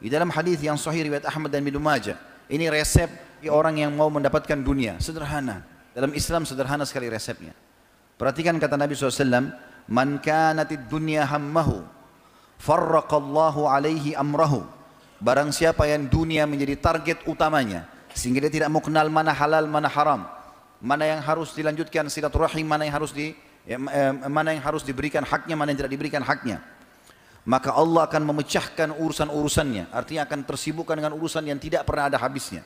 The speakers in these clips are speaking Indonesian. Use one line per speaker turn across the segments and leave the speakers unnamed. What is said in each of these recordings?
Di dalam hadis yang sahih riwayat Ahmad dan Ibnu Majah, ini resep orang yang mau mendapatkan dunia, sederhana. Dalam Islam sederhana sekali resepnya. Perhatikan kata Nabi SAW, Man kanatid dunya hammahu, farraqallahu alaihi amrahu. Barang siapa yang dunia menjadi target utamanya, sehingga dia tidak mau kenal mana halal, mana haram, mana yang harus dilanjutkan silaturahim, mana yang harus di ya, eh, mana yang harus diberikan haknya, mana yang tidak diberikan haknya maka Allah akan memecahkan urusan-urusannya artinya akan tersibukkan dengan urusan yang tidak pernah ada habisnya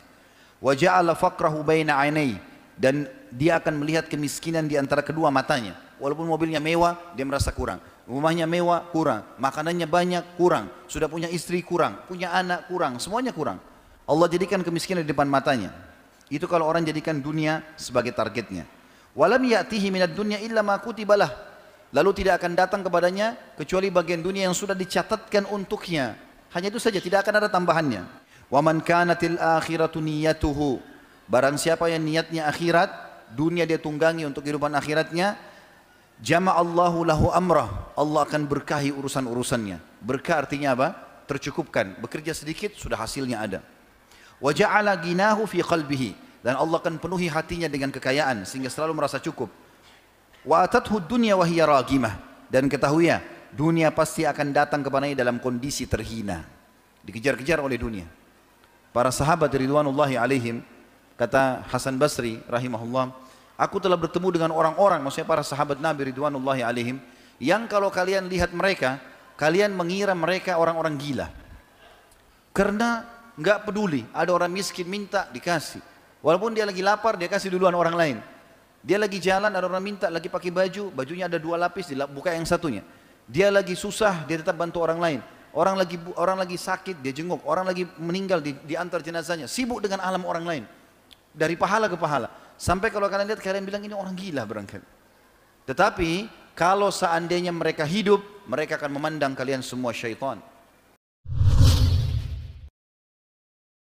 wa ja'ala faqrahu baina ainai dan dia akan melihat kemiskinan di antara kedua matanya walaupun mobilnya mewah dia merasa kurang rumahnya mewah kurang makanannya banyak kurang sudah punya istri kurang punya anak kurang semuanya kurang Allah jadikan kemiskinan di depan matanya itu kalau orang jadikan dunia sebagai targetnya walam ya'tihi minad dunya illa ma kutibalah lalu tidak akan datang kepadanya kecuali bagian dunia yang sudah dicatatkan untuknya. Hanya itu saja, tidak akan ada tambahannya. Wa man kanatil akhiratu niyatuhu. Barang siapa yang niatnya akhirat, dunia dia tunggangi untuk kehidupan akhiratnya, jama Allahu lahu amrah. Allah akan berkahi urusan-urusannya. Berkah artinya apa? Tercukupkan. Bekerja sedikit sudah hasilnya ada. Wa ja'ala ginahu fi qalbihi. Dan Allah akan penuhi hatinya dengan kekayaan sehingga selalu merasa cukup. Wa atathu dunya wa hiya ragimah. Dan ketahui ya, dunia pasti akan datang kepadanya dalam kondisi terhina. Dikejar-kejar oleh dunia. Para sahabat ridwanullahi alaihim, kata Hasan Basri rahimahullah, aku telah bertemu dengan orang-orang, maksudnya para sahabat Nabi ridwanullahi alaihim, yang kalau kalian lihat mereka, kalian mengira mereka orang-orang gila. Karena nggak peduli, ada orang miskin minta dikasih. Walaupun dia lagi lapar, dia kasih duluan orang lain. Dia lagi jalan, ada orang minta, lagi pakai baju, bajunya ada dua lapis, buka yang satunya. Dia lagi susah, dia tetap bantu orang lain. Orang lagi orang lagi sakit, dia jenguk. Orang lagi meninggal, di, diantar jenazahnya. Sibuk dengan alam orang lain. Dari pahala ke pahala. Sampai kalau kalian lihat, kalian bilang ini orang gila berangkat. Tetapi, kalau seandainya mereka hidup, mereka akan memandang kalian semua syaitan.